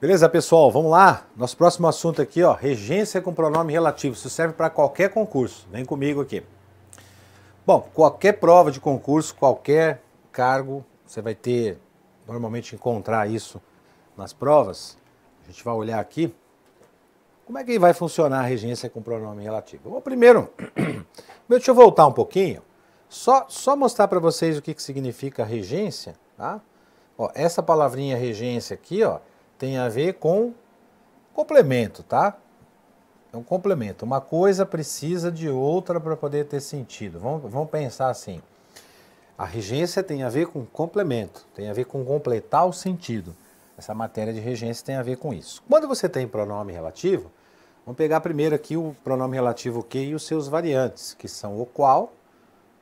Beleza, pessoal? Vamos lá? Nosso próximo assunto aqui, ó, regência com pronome relativo. Isso serve para qualquer concurso. Vem comigo aqui. Bom, qualquer prova de concurso, qualquer cargo, você vai ter, normalmente, encontrar isso nas provas. A gente vai olhar aqui. Como é que vai funcionar a regência com pronome relativo? Bom, primeiro, deixa eu voltar um pouquinho, só, só mostrar para vocês o que, que significa regência, tá? Ó, essa palavrinha regência aqui, ó, tem a ver com complemento, tá? É um complemento. Uma coisa precisa de outra para poder ter sentido. Vamos, vamos pensar assim. A regência tem a ver com complemento, tem a ver com completar o sentido. Essa matéria de regência tem a ver com isso. Quando você tem pronome relativo, vamos pegar primeiro aqui o pronome relativo que e os seus variantes, que são o qual,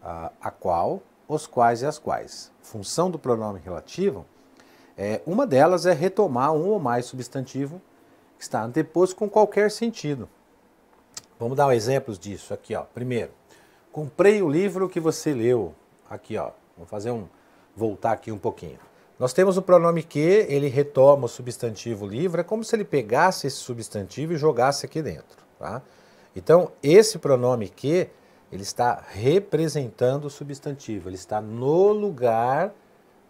a, a qual, os quais e as quais. Função do pronome relativo é, uma delas é retomar um ou mais substantivo que está anteposto com qualquer sentido. Vamos dar exemplos disso aqui, ó. Primeiro, comprei o livro que você leu. Aqui, ó. Vamos fazer um voltar aqui um pouquinho. Nós temos o pronome que, ele retoma o substantivo livro, é como se ele pegasse esse substantivo e jogasse aqui dentro, tá? Então, esse pronome que, ele está representando o substantivo, ele está no lugar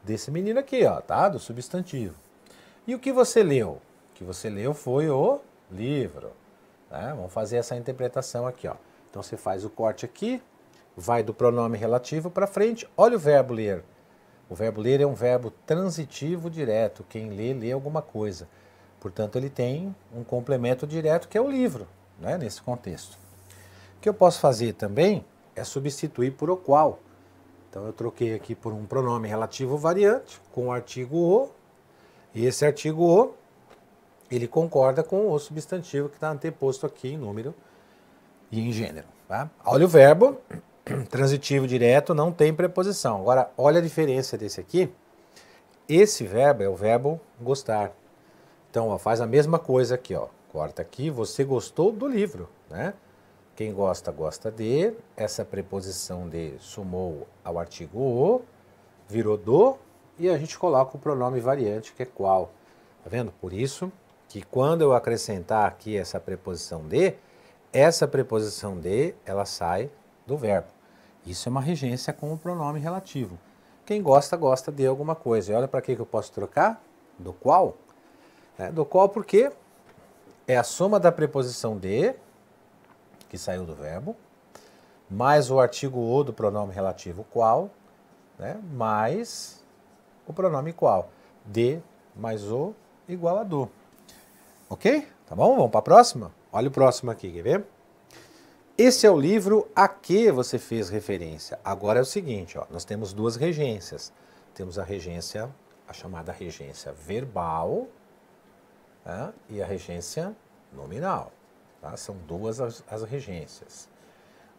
desse menino aqui, ó, tá? Do substantivo. E o que você leu? O que você leu foi o livro. Né? Vamos fazer essa interpretação aqui, ó. Então você faz o corte aqui, vai do pronome relativo para frente. Olha o verbo ler. O verbo ler é um verbo transitivo direto. Quem lê, lê alguma coisa. Portanto, ele tem um complemento direto que é o livro, né, nesse contexto. O que eu posso fazer também é substituir por o qual. Então eu troquei aqui por um pronome relativo variante com o artigo o. E esse artigo o, ele concorda com o substantivo que está anteposto aqui em número e em gênero. Tá? Olha o verbo, transitivo direto, não tem preposição. Agora, olha a diferença desse aqui. Esse verbo é o verbo gostar. Então, ó, faz a mesma coisa aqui, ó. Corta aqui, você gostou do livro, né? Quem gosta, gosta de. Essa preposição de sumou ao artigo o, virou do, e a gente coloca o pronome variante, que é qual. Tá vendo? Por isso que quando eu acrescentar aqui essa preposição de, essa preposição de, ela sai do verbo. Isso é uma regência com o pronome relativo. Quem gosta, gosta de alguma coisa. E olha para que eu posso trocar? Do qual? É, do qual porque é a soma da preposição de que saiu do verbo, mais o artigo o do pronome relativo qual, né? mais o pronome qual, de mais o igual a do. Ok? Tá bom? Vamos para a próxima? Olha o próximo aqui, quer ver? Esse é o livro a que você fez referência. Agora é o seguinte, ó, nós temos duas regências. Temos a regência, a chamada regência verbal né? e a regência nominal. Tá? São duas as, as regências.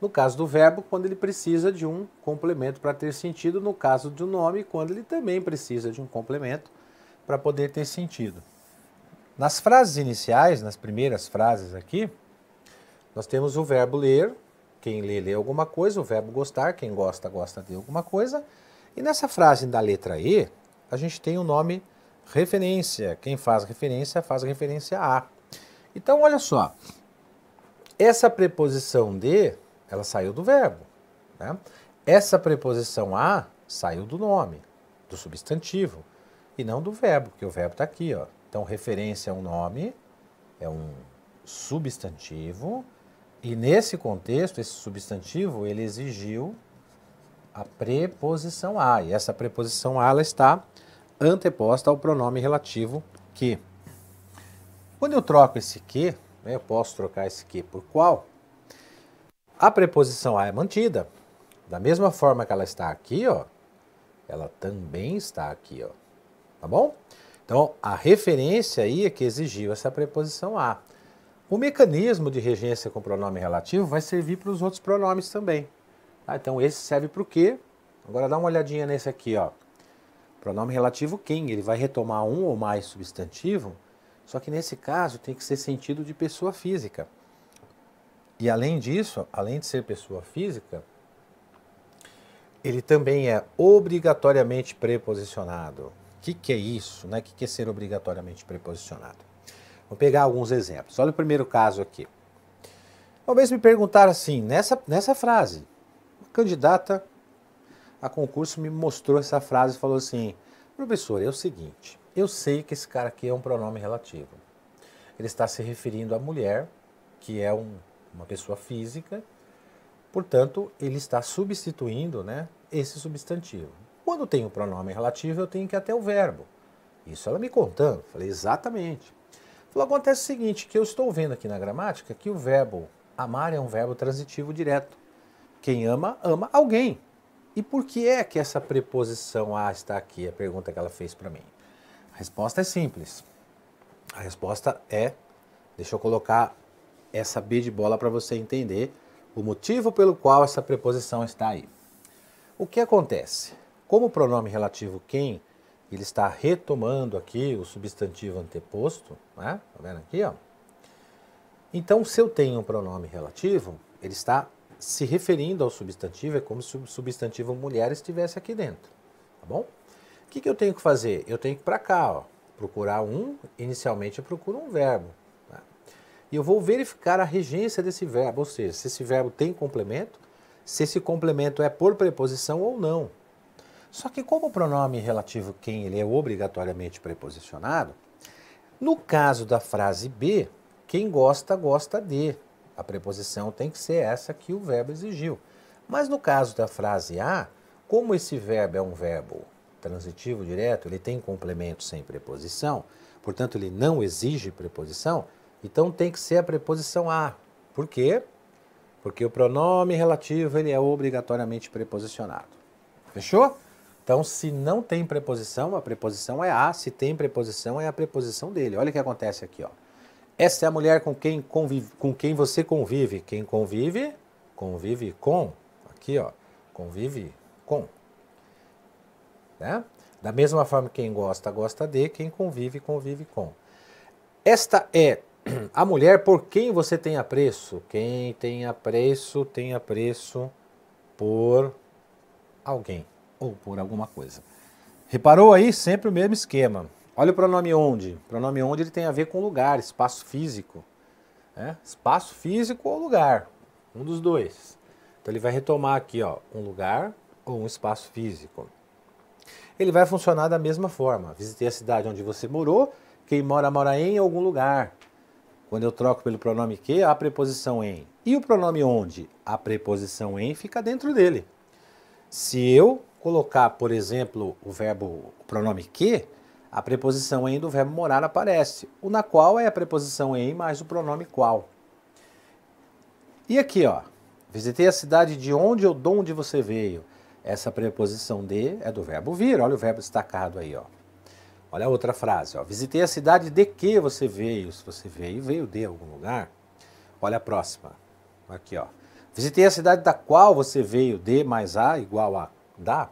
No caso do verbo, quando ele precisa de um complemento para ter sentido, no caso do nome, quando ele também precisa de um complemento para poder ter sentido. Nas frases iniciais, nas primeiras frases aqui, nós temos o verbo ler, quem lê, lê alguma coisa, o verbo gostar, quem gosta, gosta de alguma coisa. E nessa frase da letra E, a gente tem o nome referência, quem faz referência, faz referência a. Então, olha só, essa preposição de, ela saiu do verbo. Né? Essa preposição a saiu do nome, do substantivo, e não do verbo, porque o verbo está aqui. Ó. Então, referência é um nome, é um substantivo, e nesse contexto, esse substantivo, ele exigiu a preposição a. E essa preposição a ela está anteposta ao pronome relativo que. Quando eu troco esse que né? Eu posso trocar esse que por qual. A preposição a é mantida. Da mesma forma que ela está aqui, ó, ela também está aqui, ó. Tá bom? Então, a referência aí é que exigiu essa preposição a. O mecanismo de regência com pronome relativo vai servir para os outros pronomes também. Tá? Então, esse serve para o quê? Agora dá uma olhadinha nesse aqui, ó. Pronome relativo quem? Ele vai retomar um ou mais substantivo só que nesse caso tem que ser sentido de pessoa física. E além disso, além de ser pessoa física, ele também é obrigatoriamente preposicionado. O que, que é isso? Né? O que, que é ser obrigatoriamente preposicionado? Vou pegar alguns exemplos. Olha o primeiro caso aqui. Talvez me perguntaram assim, nessa, nessa frase, uma candidata a concurso me mostrou essa frase e falou assim, professor, é o seguinte, eu sei que esse cara aqui é um pronome relativo. Ele está se referindo à mulher, que é um, uma pessoa física, portanto, ele está substituindo né, esse substantivo. Quando tem o pronome relativo, eu tenho que ir até o verbo. Isso ela me contando. Falei, exatamente. Falou, acontece o seguinte, que eu estou vendo aqui na gramática que o verbo amar é um verbo transitivo direto. Quem ama, ama alguém. E por que é que essa preposição a ah, está aqui? A pergunta que ela fez para mim resposta é simples. A resposta é, deixa eu colocar essa B de bola para você entender o motivo pelo qual essa preposição está aí. O que acontece? Como o pronome relativo quem, ele está retomando aqui o substantivo anteposto, né? tá vendo aqui? Ó. Então, se eu tenho um pronome relativo, ele está se referindo ao substantivo, é como se o substantivo mulher estivesse aqui dentro, tá bom? O que, que eu tenho que fazer? Eu tenho que ir para cá, ó, procurar um, inicialmente eu procuro um verbo. Né? E eu vou verificar a regência desse verbo, ou seja, se esse verbo tem complemento, se esse complemento é por preposição ou não. Só que como o pronome relativo quem ele é obrigatoriamente preposicionado, no caso da frase B, quem gosta, gosta de. A preposição tem que ser essa que o verbo exigiu. Mas no caso da frase A, como esse verbo é um verbo transitivo direto, ele tem complemento sem preposição, portanto ele não exige preposição, então tem que ser a preposição a. Por quê? Porque o pronome relativo ele é obrigatoriamente preposicionado. Fechou? Então, se não tem preposição, a preposição é a, se tem preposição, é a preposição dele. Olha o que acontece aqui, ó. Essa é a mulher com quem, convive, com quem você convive. Quem convive, convive com. Aqui, ó. Convive com. Né? Da mesma forma, quem gosta, gosta de, quem convive, convive com. Esta é a mulher por quem você tem apreço. Quem tem apreço, tem apreço por alguém ou por alguma coisa. Reparou aí? Sempre o mesmo esquema. Olha o pronome onde. O pronome onde ele tem a ver com lugar, espaço físico. Né? Espaço físico ou lugar. Um dos dois. Então ele vai retomar aqui, ó, um lugar ou um espaço físico ele vai funcionar da mesma forma. Visitei a cidade onde você morou, quem mora, mora em algum lugar. Quando eu troco pelo pronome que, a preposição em. E o pronome onde? A preposição em fica dentro dele. Se eu colocar, por exemplo, o verbo, o pronome que, a preposição em do verbo morar aparece. O na qual é a preposição em mais o pronome qual. E aqui, ó. Visitei a cidade de onde ou de onde você veio. Essa preposição de é do verbo vir. Olha o verbo destacado aí, ó. Olha a outra frase, ó. Visitei a cidade de que você veio. Se você veio, veio de algum lugar. Olha a próxima. Aqui, ó. Visitei a cidade da qual você veio, de mais a igual a da.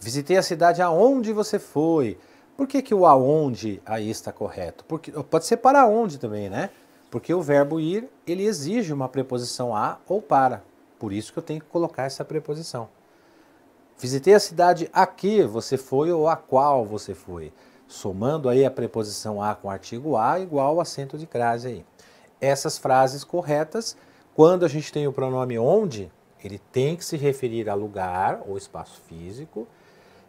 Visitei a cidade aonde você foi. Por que, que o aonde aí está correto? Porque pode ser para onde também, né? Porque o verbo ir, ele exige uma preposição a ou para. Por isso que eu tenho que colocar essa preposição. Visitei a cidade a que você foi ou a qual você foi. Somando aí a preposição a com o artigo a igual o acento de crase aí. Essas frases corretas, quando a gente tem o pronome onde, ele tem que se referir a lugar ou espaço físico.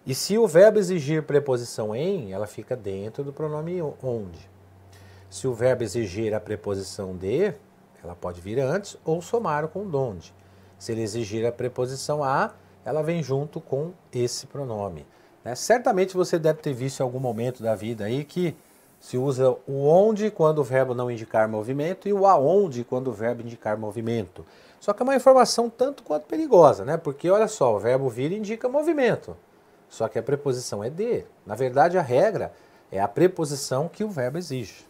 E se o verbo exigir preposição em, ela fica dentro do pronome onde. Se o verbo exigir a preposição de, ela pode vir antes ou somar com donde. Se ele exigir a preposição a, ela vem junto com esse pronome. Né? Certamente você deve ter visto em algum momento da vida aí que se usa o onde quando o verbo não indicar movimento e o aonde quando o verbo indicar movimento. Só que é uma informação tanto quanto perigosa, né? Porque olha só, o verbo vir indica movimento. Só que a preposição é de. Na verdade, a regra é a preposição que o verbo exige.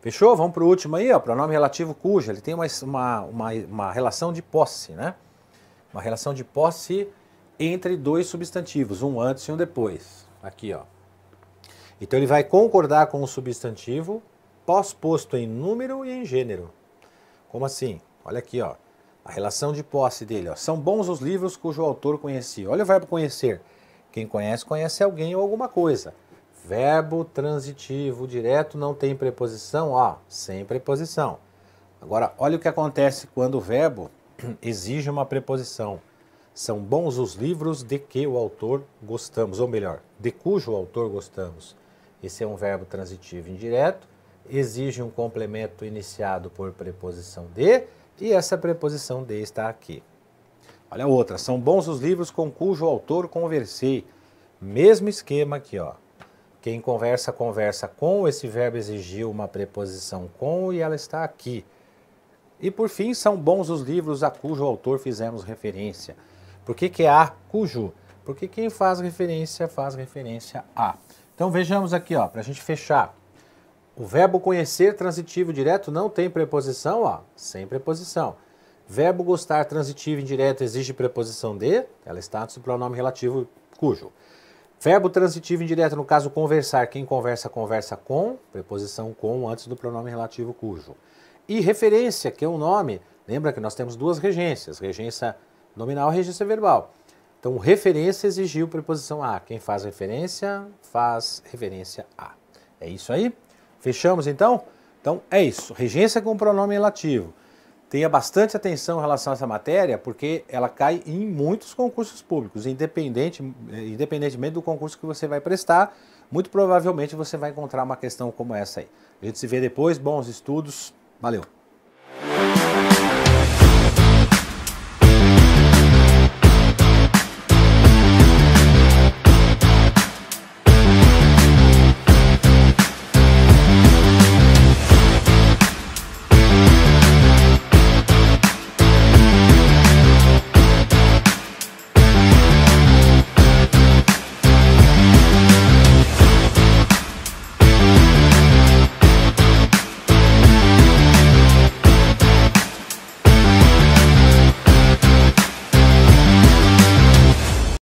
Fechou? Vamos para o último aí, ó, pronome relativo cujo. Ele tem uma, uma, uma relação de posse, né? Uma relação de posse entre dois substantivos, um antes e um depois. Aqui, ó. Então ele vai concordar com o substantivo pós-posto em número e em gênero. Como assim? Olha aqui, ó. A relação de posse dele, ó. São bons os livros cujo autor conheci. Olha o verbo conhecer. Quem conhece, conhece alguém ou alguma coisa. Verbo transitivo direto não tem preposição, ó, sem preposição. Agora, olha o que acontece quando o verbo exige uma preposição. São bons os livros de que o autor gostamos, ou melhor, de cujo autor gostamos. Esse é um verbo transitivo indireto, exige um complemento iniciado por preposição de, e essa preposição de está aqui. Olha outra, são bons os livros com cujo autor conversei. Mesmo esquema aqui, ó. Quem conversa, conversa com, esse verbo exigiu uma preposição com e ela está aqui. E por fim, são bons os livros a cujo autor fizemos referência. Por que, que é a cujo? Porque quem faz referência faz referência a. Então vejamos aqui, ó, para a gente fechar. O verbo conhecer transitivo direto não tem preposição, ó, sem preposição. Verbo gostar transitivo indireto exige preposição de, ela está antes do pronome relativo cujo. Verbo transitivo indireto, no caso conversar, quem conversa, conversa com, preposição com antes do pronome relativo cujo. E referência, que é um nome, lembra que nós temos duas regências, regência nominal e regência verbal. Então, referência exigiu preposição a. Quem faz referência, faz referência a. É isso aí? Fechamos então? Então é isso. Regência com pronome relativo. Tenha bastante atenção em relação a essa matéria, porque ela cai em muitos concursos públicos, independente, independentemente do concurso que você vai prestar, muito provavelmente você vai encontrar uma questão como essa aí. A gente se vê depois, bons estudos. Valeu!